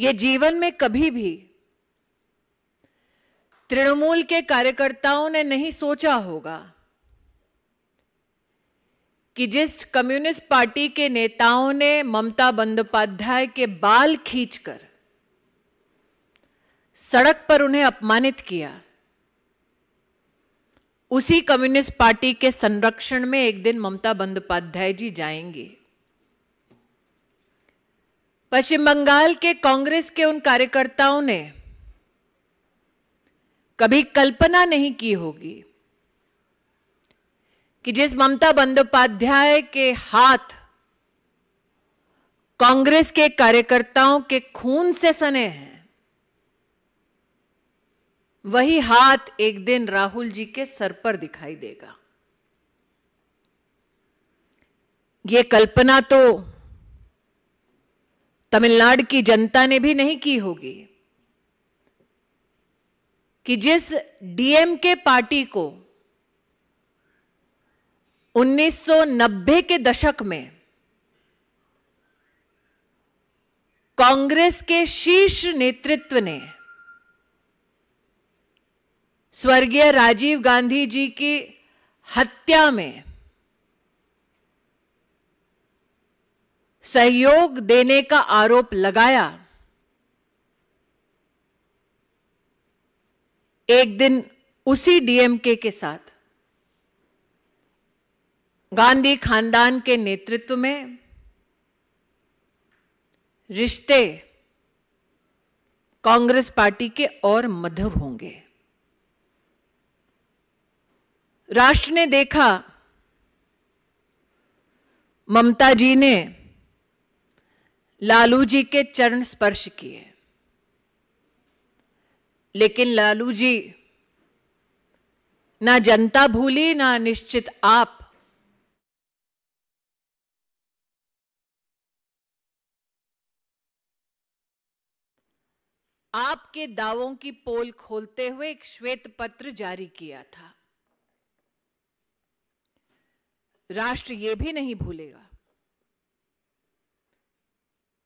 ये जीवन में कभी भी तृणमूल के कार्यकर्ताओं ने नहीं सोचा होगा कि जिस कम्युनिस्ट पार्टी के नेताओं ने ममता बंदोपाध्याय के बाल खींचकर सड़क पर उन्हें अपमानित किया उसी कम्युनिस्ट पार्टी के संरक्षण में एक दिन ममता बंदोपाध्याय जी जाएंगे पश्चिम बंगाल के कांग्रेस के उन कार्यकर्ताओं ने कभी कल्पना नहीं की होगी कि जिस ममता बंदोपाध्याय के हाथ कांग्रेस के कार्यकर्ताओं के खून से सने हैं वही हाथ एक दिन राहुल जी के सर पर दिखाई देगा ये कल्पना तो तमिलनाडु की जनता ने भी नहीं की होगी कि जिस डीएमके पार्टी को 1990 के दशक में कांग्रेस के शीर्ष नेतृत्व ने स्वर्गीय राजीव गांधी जी की हत्या में सहयोग देने का आरोप लगाया एक दिन उसी डीएमके के साथ गांधी खानदान के नेतृत्व में रिश्ते कांग्रेस पार्टी के और मधुर होंगे राष्ट्र ने देखा ममता जी ने लालू जी के चरण स्पर्श किए लेकिन लालू जी ना जनता भूली ना निश्चित आप आपके दावों की पोल खोलते हुए एक श्वेत पत्र जारी किया था राष्ट्र ये भी नहीं भूलेगा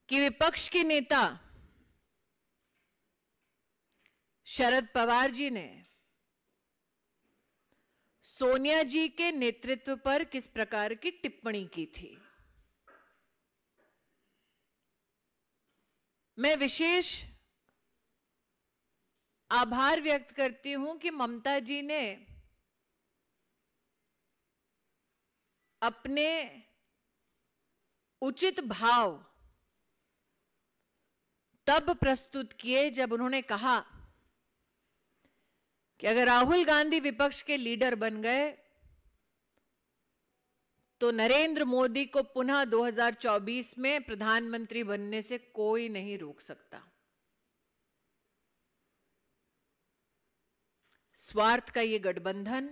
कि विपक्ष के नेता शरद पवार जी ने सोनिया जी के नेतृत्व पर किस प्रकार की टिप्पणी की थी मैं विशेष आभार व्यक्त करती हूं कि ममता जी ने अपने उचित भाव तब प्रस्तुत किए जब उन्होंने कहा कि अगर राहुल गांधी विपक्ष के लीडर बन गए तो नरेंद्र मोदी को पुनः 2024 में प्रधानमंत्री बनने से कोई नहीं रोक सकता स्वार्थ का यह गठबंधन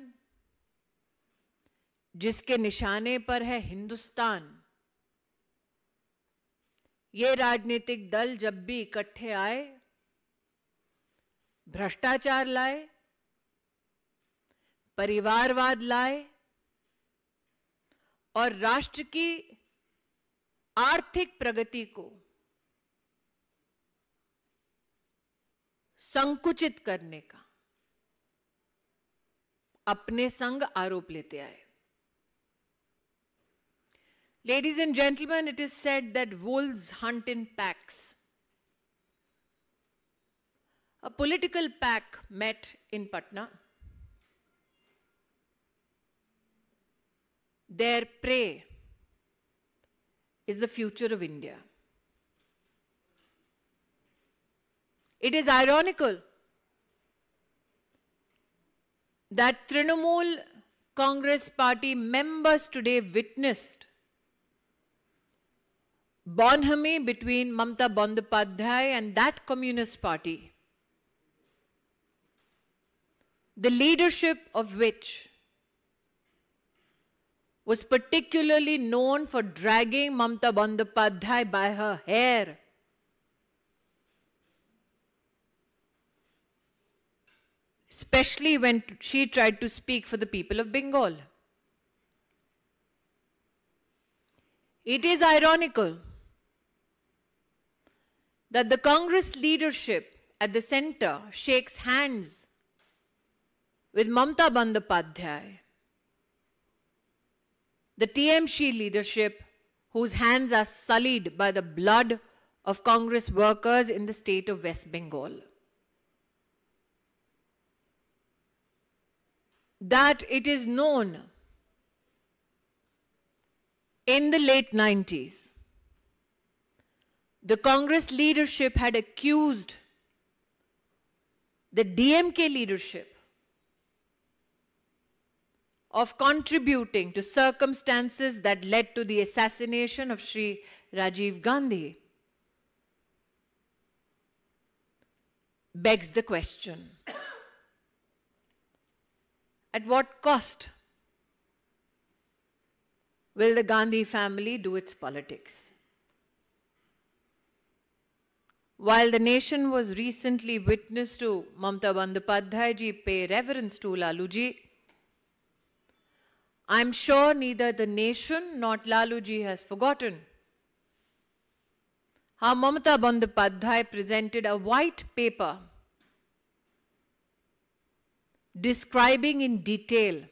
जिसके निशाने पर है हिंदुस्तान ये राजनीतिक दल जब भी इकट्ठे आए भ्रष्टाचार लाए परिवारवाद लाए और राष्ट्र की आर्थिक प्रगति को संकुचित करने का अपने संग आरोप लेते आए Ladies and gentlemen, it is said that wolves hunt in packs. A political pack met in Patna. Their prey is the future of India. It is ironical that Trinamool Congress Party members today witnessed bonhomie between Mamta Bandopadhyay and that Communist Party, the leadership of which was particularly known for dragging Mamta Bandopadhyay by her hair. Especially when she tried to speak for the people of Bengal. It is ironical that the Congress leadership at the center shakes hands with Mamta Bandopadhyay, the TMC leadership whose hands are sullied by the blood of Congress workers in the state of West Bengal. That it is known in the late 90s the Congress leadership had accused the DMK leadership of contributing to circumstances that led to the assassination of Sri Rajiv Gandhi begs the question at what cost will the Gandhi family do its politics? While the nation was recently witness to Mamta Bandopadhyay ji pay reverence to Laluji, I'm sure neither the nation nor Laluji has forgotten how Mamata Bandopadhyay presented a white paper describing in detail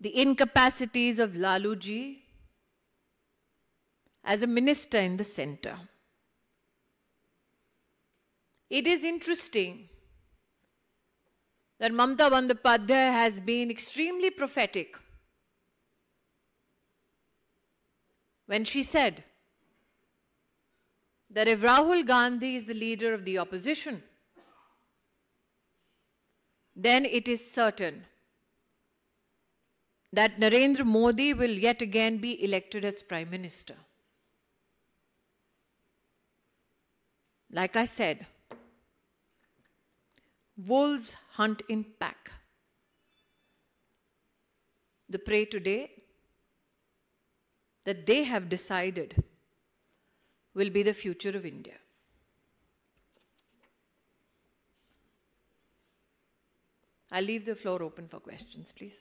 the incapacities of Laluji as a minister in the center. It is interesting that Mamta Bandopadhyay has been extremely prophetic when she said that if Rahul Gandhi is the leader of the opposition, then it is certain that Narendra Modi will yet again be elected as Prime Minister. Like I said, Wolves hunt in pack. The prey today that they have decided will be the future of India. I'll leave the floor open for questions, please.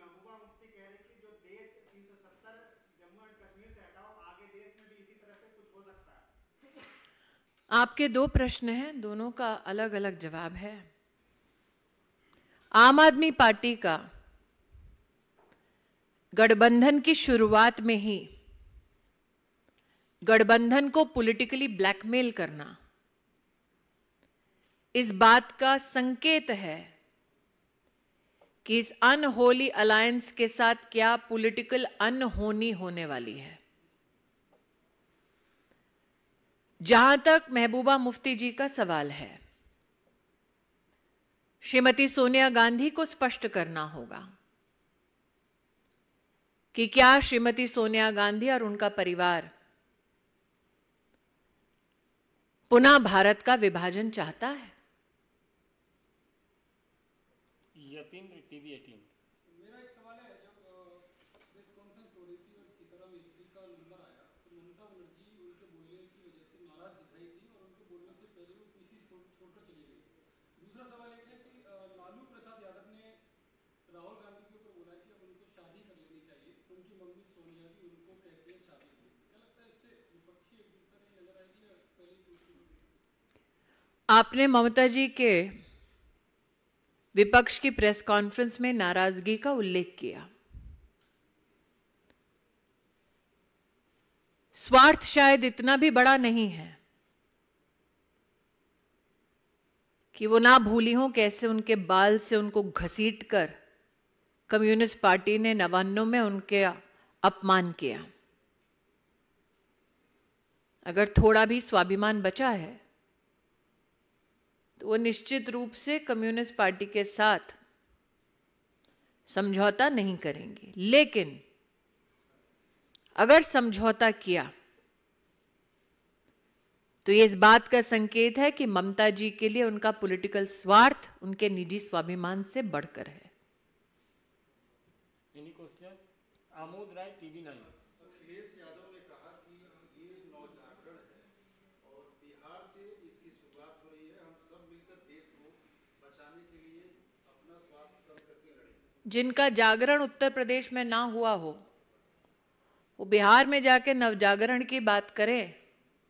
महबूबा मुफ्ती कह रही कि जो देश Jammu and Kashmir से हटाओ आगे देश में भी इसी तरह से कुछ हो सकता है आपके दो प्रश्न हैं दोनों का अलग अलग जवाब है आम आदमी पार्टी का गठबंधन की शुरुआत में ही गठबंधन को पॉलिटिकली ब्लैकमेल करना इस बात का संकेत है कि इस अनहोली अलायंस के साथ क्या पॉलिटिकल अनहोनी होने वाली है जहां तक महबूबा मुफ्ती जी का सवाल है श्रीमती सोनिया गांधी को स्पष्ट करना होगा कि क्या श्रीमती सोनिया गांधी और उनका परिवार पुनः भारत का विभाजन चाहता है और उनके बोलने से पहले वो पीसी छोड़कर चली गई दूसरा सवाल एक है कि लालू प्रसाद यादव ने राहुल गांधी के ऊपर बोला कि अब उनको शादी कर लेनी चाहिए उनकी मम्मी सोनिया उनको कहती है शादी क्या लगता है इससे विपक्षी नजर आएगी या पहले आपने ममता जी के विपक्ष की प्रेस कॉन्फ्रेंस में नाराजगी का उल्लेख किया स्वार्थ शायद इतना भी बड़ा नहीं है कि वो ना भूली हो कैसे उनके बाल से उनको घसीट कर कम्युनिस्ट पार्टी ने नवान्नों में उनके अपमान किया अगर थोड़ा भी स्वाभिमान बचा है तो वो निश्चित रूप से कम्युनिस्ट पार्टी के साथ समझौता नहीं करेंगे लेकिन अगर समझौता किया तो ये इस बात का संकेत है कि ममता जी के लिए उनका पॉलिटिकल स्वार्थ उनके निजी स्वाभिमान से बढ़कर है जिनका जागरण उत्तर प्रदेश में ना हुआ हो वो बिहार में जाके नवजागरण की बात करें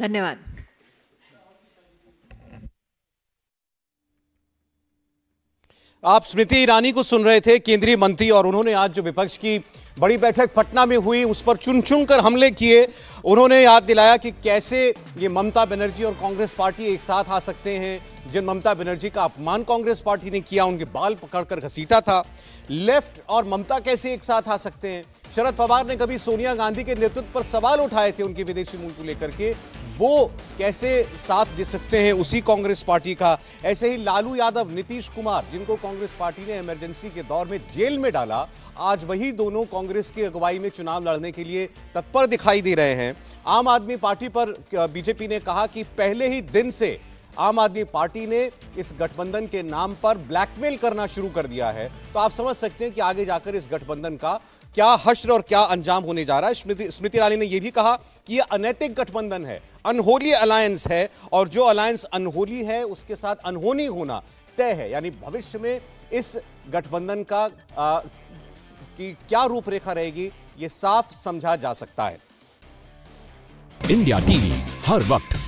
धन्यवाद आप स्मृति ईरानी को सुन रहे थे केंद्रीय मंत्री और उन्होंने आज जो विपक्ष की बड़ी बैठक पटना में हुई उस पर चुन चुन कर हमले किए उन्होंने याद दिलाया कि कैसे ये ममता बनर्जी और कांग्रेस पार्टी एक साथ आ सकते हैं जिन ममता बनर्जी का अपमान कांग्रेस पार्टी ने किया उनके बाल पकड़कर घसीटा था लेफ्ट और ममता कैसे एक साथ आ सकते हैं शरद पवार ने कभी सोनिया गांधी के नेतृत्व पर सवाल उठाए थे उनके विदेशी मूल को लेकर के वो कैसे साथ दे सकते हैं उसी कांग्रेस पार्टी का ऐसे ही लालू यादव नीतीश कुमार जिनको कांग्रेस पार्टी ने इमरजेंसी के दौर में जेल में डाला आज वही दोनों कांग्रेस की अगुवाई में चुनाव लड़ने के लिए तत्पर दिखाई दे रहे हैं आम आदमी पार्टी पर बीजेपी ने कहा कि पहले ही दिन से आम आदमी पार्टी ने इस गठबंधन के नाम पर ब्लैकमेल करना शुरू कर दिया है तो आप समझ सकते हैं कि आगे जाकर इस गठबंधन का क्या हश्र और क्या अंजाम होने जा रहा है स्मृति स्मृति ईरानी ने यह भी कहा कि यह अनैतिक गठबंधन है अनहोली अलायंस है और जो अलायंस अनहोली है उसके साथ अनहोनी होना तय है यानी भविष्य में इस गठबंधन का आ, की क्या रूपरेखा रहेगी यह साफ समझा जा सकता है इंडिया टीवी हर वक्त